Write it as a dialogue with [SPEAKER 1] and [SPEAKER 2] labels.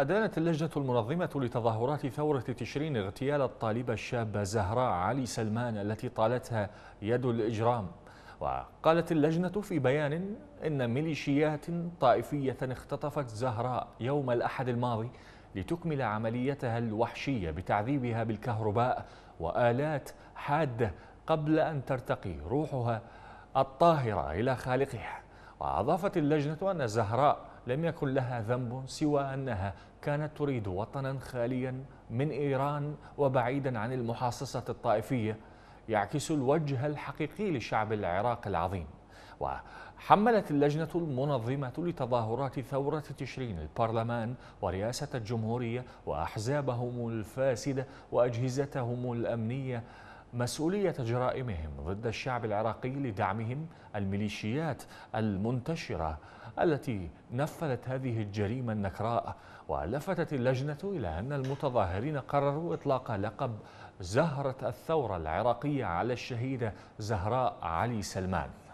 [SPEAKER 1] أدانت اللجنة المنظمة لتظاهرات ثورة تشرين اغتيال الطالبة الشابة زهراء علي سلمان التي طالتها يد الإجرام وقالت اللجنة في بيان إن ميليشيات طائفية اختطفت زهراء يوم الأحد الماضي لتكمل عمليتها الوحشية بتعذيبها بالكهرباء وآلات حادة قبل أن ترتقي روحها الطاهرة إلى خالقها وأضافت اللجنة أن زهراء لم يكن لها ذنب سوى أنها كانت تريد وطنا خاليا من إيران وبعيدا عن المحاصصة الطائفية يعكس الوجه الحقيقي لشعب العراق العظيم وحملت اللجنة المنظمة لتظاهرات ثورة تشرين البرلمان ورئاسة الجمهورية وأحزابهم الفاسدة وأجهزتهم الأمنية مسؤولية جرائمهم ضد الشعب العراقي لدعمهم الميليشيات المنتشرة التي نفذت هذه الجريمة النكراء ولفتت اللجنة إلى أن المتظاهرين قرروا إطلاق لقب زهرة الثورة العراقية على الشهيدة زهراء علي سلمان